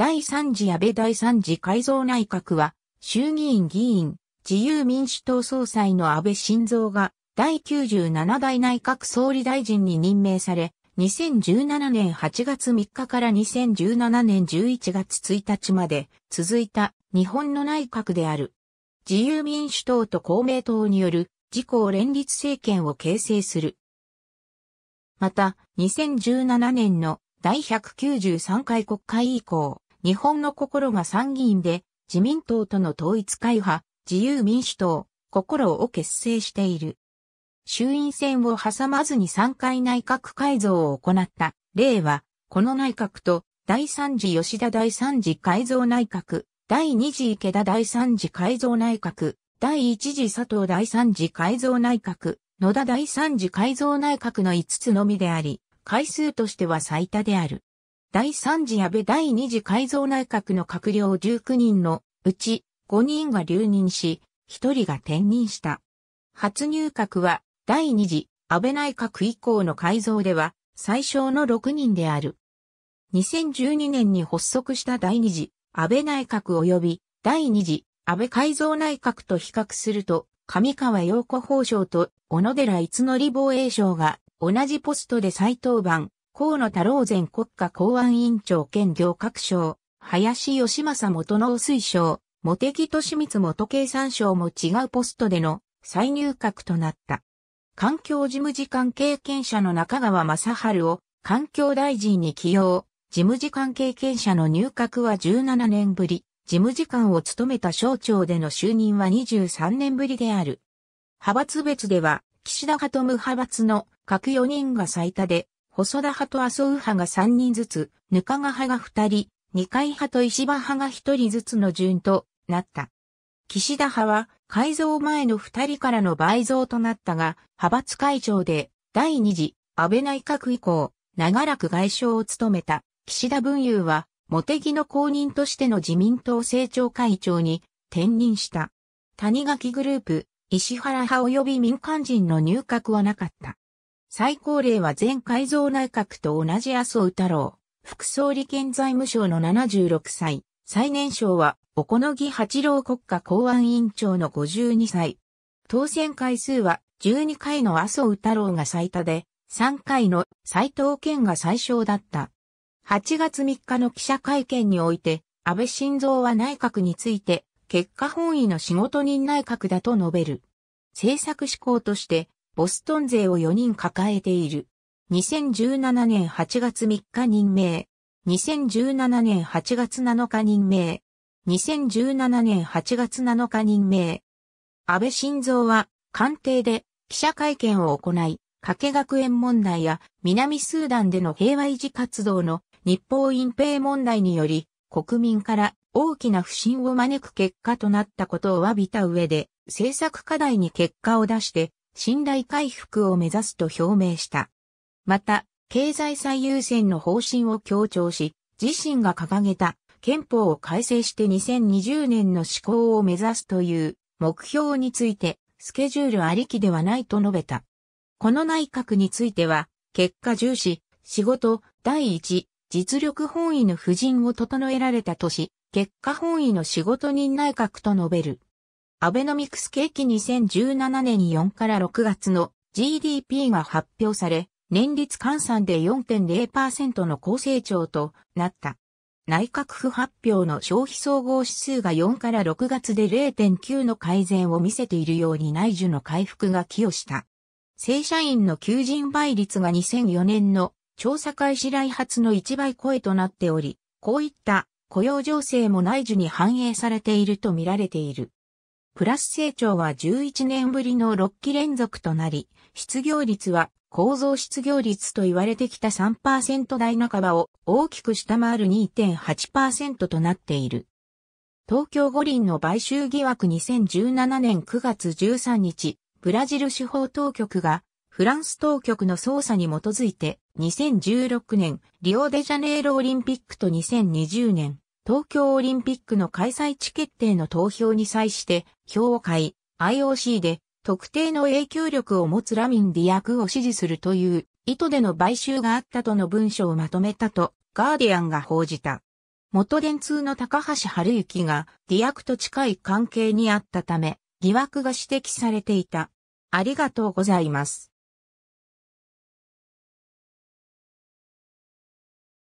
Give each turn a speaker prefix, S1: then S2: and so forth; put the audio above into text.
S1: 第3次安倍第3次改造内閣は、衆議院議員、自由民主党総裁の安倍晋三が、第97代内閣総理大臣に任命され、2017年8月3日から2017年11月1日まで続いた日本の内閣である。自由民主党と公明党による自公連立政権を形成する。また、2017年の第193回国会以降、日本の心が参議院で自民党との統一会派、自由民主党、心を結成している。衆院選を挟まずに3回内閣改造を行った例は、この内閣と第3次吉田第3次改造内閣、第2次池田第3次改造内閣、第1次佐藤第3次改造内閣、野田第3次改造内閣の5つのみであり、回数としては最多である。第3次安倍第2次改造内閣の閣僚19人のうち5人が留任し、1人が転任した。初入閣は第2次安倍内閣以降の改造では最小の6人である。2012年に発足した第2次安倍内閣及び第2次安倍改造内閣と比較すると、上川陽子法相と小野寺逸則防衛相が同じポストで再登板、河野太郎前国家公安委員長兼行閣省、林義正元農水省、茂木利光元経産省も違うポストでの再入閣となった。環境事務次官経験者の中川正春を環境大臣に起用。事務次官経験者の入閣は17年ぶり、事務次官を務めた省庁での就任は23年ぶりである。派閥別では、岸田派と無派閥の各4人が最多で、細田派と麻生派が3人ずつ、かが派が2人、二階派と石破派が1人ずつの順となった。岸田派は改造前の2人からの倍増となったが、派閥会長で第2次安倍内閣以降、長らく外相を務めた岸田文雄は、茂木の公認としての自民党政調会長に転任した。谷垣グループ、石原派及び民間人の入閣はなかった。最高齢は前改造内閣と同じ麻生太郎、副総理兼財務省の76歳、最年少は、おこのぎ八郎国家公安委員長の52歳。当選回数は、12回の麻生太郎が最多で、3回の斎藤健が最小だった。8月3日の記者会見において、安倍晋三は内閣について、結果本位の仕事人内閣だと述べる。政策志向として、ボストン勢を4人抱えている。2017年8月3日任命。2017年8月7日任命。2017年8月7日任命。安倍晋三は官邸で記者会見を行い、加計学園問題や南スーダンでの平和維持活動の日報隠蔽問題により国民から大きな不信を招く結果となったことを詫びた上で政策課題に結果を出して信頼回復を目指すと表明した。また、経済最優先の方針を強調し、自身が掲げた憲法を改正して2020年の施行を目指すという目標について、スケジュールありきではないと述べた。この内閣については、結果重視、仕事、第一、実力本位の布陣を整えられたとし、結果本位の仕事人内閣と述べる。アベノミクス景気2017年4から6月の GDP が発表され、年率換算で4.0%の高成長となった。内閣府発表の消費総合指数が4から6月で0.9の改善を見せているように内需の回復が寄与した。正社員の求人倍率が2004年の調査開始来発の1倍超えとなっており、こういった雇用情勢も内需に反映されていると見られている。プラス成長は11年ぶりの6期連続となり、失業率は構造失業率と言われてきた3%台半ばを大きく下回る2.8%となっている。東京五輪の買収疑惑2017年9月13日、ブラジル司法当局がフランス当局の捜査に基づいて2016年リオデジャネイロオリンピックと2020年東京オリンピックの開催地決定の投票に際して、評会、IOC で特定の影響力を持つラミン・ディアクを支持するという意図での買収があったとの文書をまとめたとガーディアンが報じた。元電通の高橋治之がディアクと近い関係にあったため疑惑が指摘されていた。ありがとうございます。